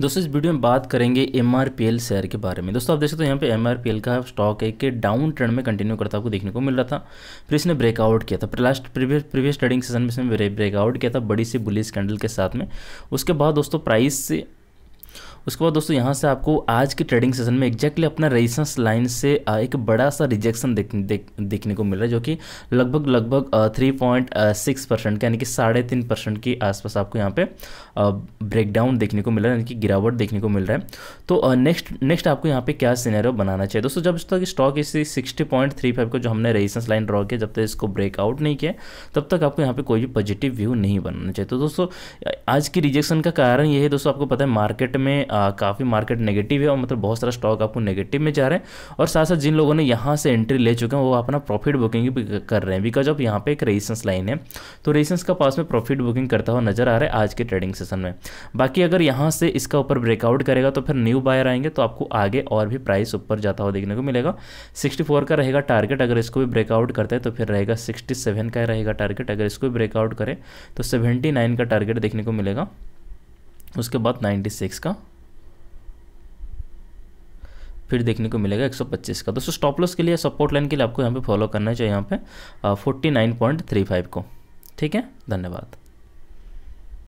दोस्तों इस वीडियो में बात करेंगे एम शेयर के बारे में दोस्तों आप देख सकते हो यहाँ पे एम का स्टॉक एक डाउन ट्रेंड में कंटिन्यू करता आपको देखने को मिल रहा था फिर इसने ब्रेकआउट किया था last previous previous trading session में इसने ब्रेकआउट किया था बड़ी सी बुलिस कैंडल के साथ में उसके बाद दोस्तों प्राइस उसके बाद दोस्तों यहाँ से आपको आज के ट्रेडिंग सेशन में एक्जैक्टली अपना रेजिस्टेंस लाइन से एक बड़ा सा रिजेक्शन देखने देख, देखने को मिल रहा है जो कि लगभग लगभग थ्री पॉइंट सिक्स परसेंट यानी कि साढ़े तीन परसेंट के आसपास आपको यहाँ पे ब्रेकडाउन देखने को मिल रहा है यानी कि गिरावट देखने को मिल रहा है तो नेक्स्ट नेक्स्ट आपको यहाँ पे क्या सीनेरियो बनाना चाहिए दोस्तों जब तक स्टॉक इसी सिक्सटी पॉइंट थ्री फाइव को जो हमने रेजिस्टेंस लाइन ड्रॉ किया जब तक इसको ब्रेकआउट नहीं किया तब तक आपको यहाँ पे कोई भी पॉजिटिव व्यू नहीं बनाना चाहिए तो दोस्तों आज की रिजेक्शन का कारण ये है दोस्तों आपको पता है मार्केट में काफ़ी मार्केट नेगेटिव है और मतलब बहुत सारा स्टॉक आपको नेगेटिव में जा रहे हैं और साथ साथ जिन लोगों ने यहाँ से एंट्री ले चुके हैं वो अपना प्रॉफिट बुकिंग भी कर रहे हैं बिकॉज अब यहाँ पे एक रेजिस्टेंस लाइन है तो रेजिस्टेंस का पास में प्रॉफिट बुकिंग करता हुआ नजर आ रहा है आज के ट्रेडिंग सेशन में बाकी अगर यहाँ से इसका ऊपर ब्रेकआउट करेगा तो फिर न्यू बायर आएंगे तो आपको आगे और भी प्राइस ऊपर जाता हुआ देखने को मिलेगा सिक्सटी का रहेगा टारगेट अगर इसको भी ब्रेकआउट करते हैं तो फिर रहेगा सिक्सटी का रहेगा टारगेट अगर इसको भी ब्रेकआउट करें तो सेवेंटी का टारगेट देखने को मिलेगा उसके बाद 96 का फिर देखने को मिलेगा 125 का दोस्तों स्टॉप लॉस के लिए सपोर्ट लाइन के लिए आपको यहाँ पे फॉलो करना चाहिए यहाँ पे 49.35 को ठीक है धन्यवाद